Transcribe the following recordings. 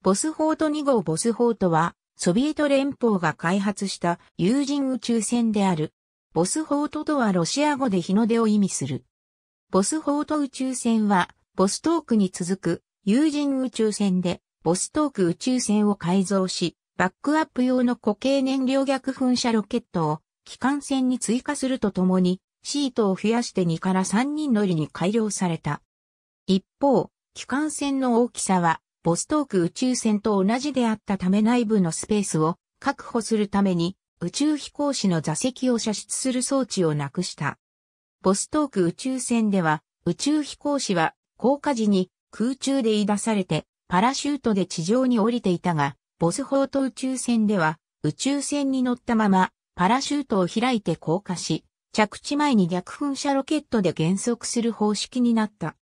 ボスフォート2号ボスフォートは、ソビエト連邦が開発した有人宇宙船である。ボスフォートとはロシア語で日の出を意味する。ボスフォート宇宙船は、ボストークに続く有人宇宙船で、ボストーク宇宙船を改造し、バックアップ用の固形燃料逆噴射ロケットを機関船に追加するとともに、シートを増やして2から3人乗りに改良された。一方、機関船の大きさはボストーク宇宙船と同じであったため内部のスペースを確保するために宇宙飛行士の座席を射出する装置をなくした。ボストーク宇宙船では宇宙飛行士は降下時に空中で言い出されてパラシュートで地上に降りていたが、ボスホート宇宙船では宇宙船に乗ったままパラシュートを開いて降下し、着地前に逆噴射ロケットで減速する方式になった。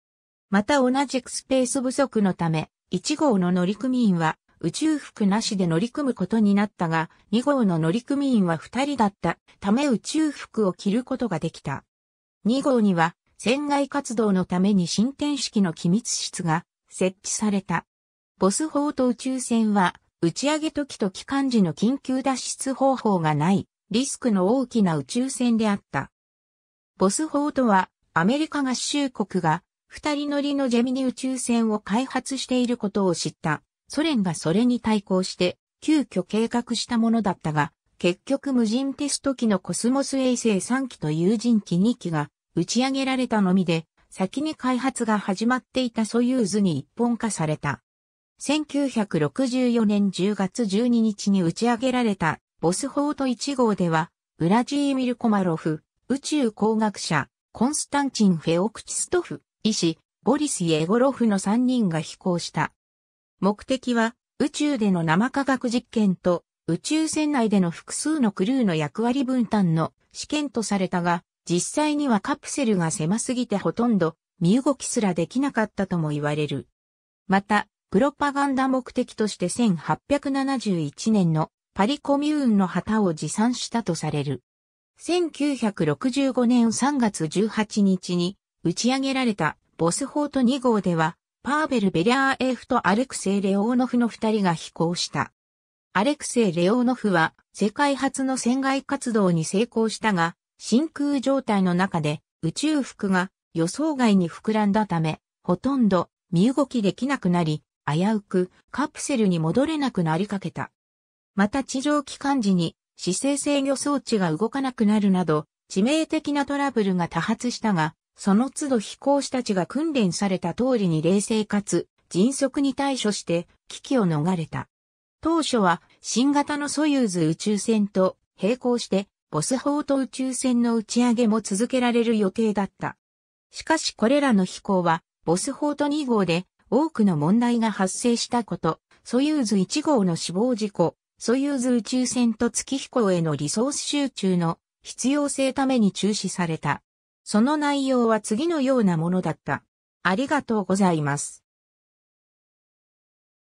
また同じくスペース不足のため、1号の乗組員は宇宙服なしで乗り組むことになったが、2号の乗組員は2人だったため宇宙服を着ることができた。2号には、船外活動のために進展式の機密室が設置された。ボス砲と宇宙船は、打ち上げ時と機関時の緊急脱出方法がない、リスクの大きな宇宙船であった。ボス砲とは、アメリカ合衆国が二人乗りのジェミニ宇宙船を開発していることを知ったソ連がそれに対抗して急遽計画したものだったが、結局無人テスト機のコスモス衛星3機と有人機2機が打ち上げられたのみで、先に開発が始まっていたソユーズに一本化された。1964年10月12日に打ち上げられたボスホート1号では、ウラジーミル・コマロフ、宇宙工学者、コンスタンチン・フェオクチストフ、医師、ボリス・イエゴロフの3人が飛行した。目的は、宇宙での生科学実験と、宇宙船内での複数のクルーの役割分担の試験とされたが、実際にはカプセルが狭すぎてほとんど身動きすらできなかったとも言われる。また、プロパガンダ目的として1871年のパリコミューンの旗を持参したとされる。1965年3月18日に打ち上げられたボスフォート2号では、パーベル・ベリャーエフとアレクセイ・レオーノフの二人が飛行した。アレクセイ・レオーノフは世界初の船外活動に成功したが、真空状態の中で宇宙服が予想外に膨らんだため、ほとんど身動きできなくなり、危うくカプセルに戻れなくなりかけた。また地上機関時に姿勢制御装置が動かなくなるなど、致命的なトラブルが多発したが、その都度飛行士たちが訓練された通りに冷静かつ迅速に対処して危機を逃れた。当初は新型のソユーズ宇宙船と並行してボスホート宇宙船の打ち上げも続けられる予定だった。しかしこれらの飛行はボスホート2号で多くの問題が発生したこと、ソユーズ1号の死亡事故、ソユーズ宇宙船と月飛行へのリソース集中の必要性ために中止された。その内容は次のようなものだった。ありがとうございます。